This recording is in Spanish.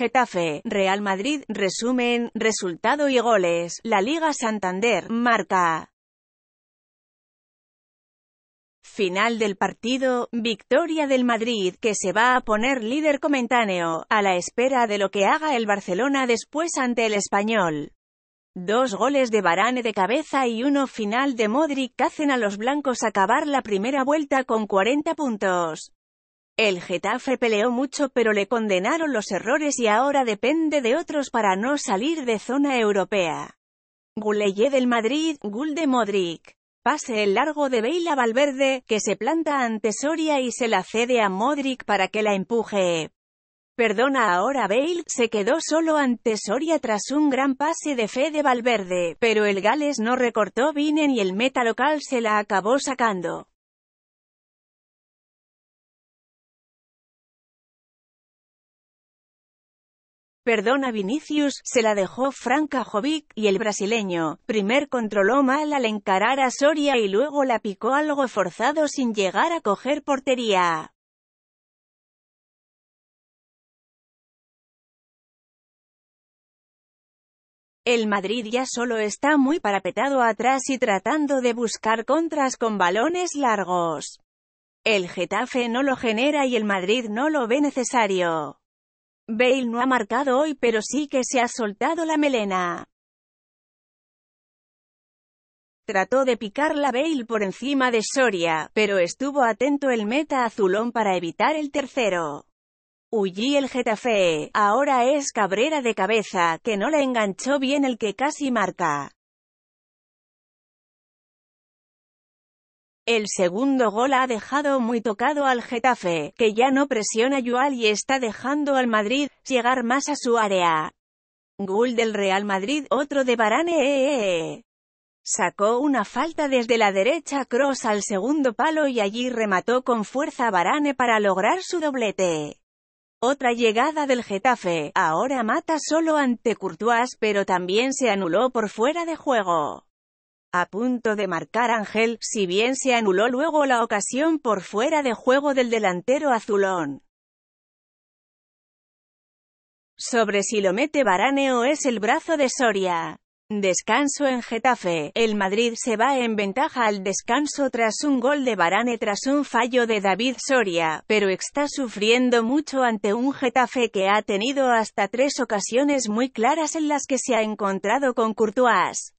Getafe, Real Madrid, resumen, resultado y goles, la Liga Santander, marca. Final del partido, victoria del Madrid, que se va a poner líder comentáneo, a la espera de lo que haga el Barcelona después ante el Español. Dos goles de Barane de cabeza y uno final de Modric hacen a los blancos acabar la primera vuelta con 40 puntos. El Getafe peleó mucho pero le condenaron los errores y ahora depende de otros para no salir de zona europea. Guleye del Madrid, Gul de Modric. Pase el largo de a Valverde, que se planta ante Soria y se la cede a Modric para que la empuje. Perdona ahora Bale, se quedó solo ante Soria tras un gran pase de fe de Valverde, pero el Gales no recortó Vinen y el meta local se la acabó sacando. Perdona, Vinicius, se la dejó franca Jovic, y el brasileño, primer controló mal al encarar a Soria y luego la picó algo forzado sin llegar a coger portería. El Madrid ya solo está muy parapetado atrás y tratando de buscar contras con balones largos. El Getafe no lo genera y el Madrid no lo ve necesario. Bale no ha marcado hoy pero sí que se ha soltado la melena. Trató de picar la Bale por encima de Soria, pero estuvo atento el meta azulón para evitar el tercero. Huyí el Getafe, ahora es Cabrera de cabeza, que no le enganchó bien el que casi marca. El segundo gol ha dejado muy tocado al Getafe, que ya no presiona Yual y está dejando al Madrid llegar más a su área. Gol del Real Madrid, otro de Barane. Eh, eh, eh. Sacó una falta desde la derecha cross al segundo palo y allí remató con fuerza Barane para lograr su doblete. Otra llegada del Getafe, ahora mata solo ante Courtois pero también se anuló por fuera de juego. A punto de marcar Ángel, si bien se anuló luego la ocasión por fuera de juego del delantero azulón. Sobre si lo mete Barane o es el brazo de Soria. Descanso en Getafe, el Madrid se va en ventaja al descanso tras un gol de Barane tras un fallo de David Soria, pero está sufriendo mucho ante un Getafe que ha tenido hasta tres ocasiones muy claras en las que se ha encontrado con Courtois.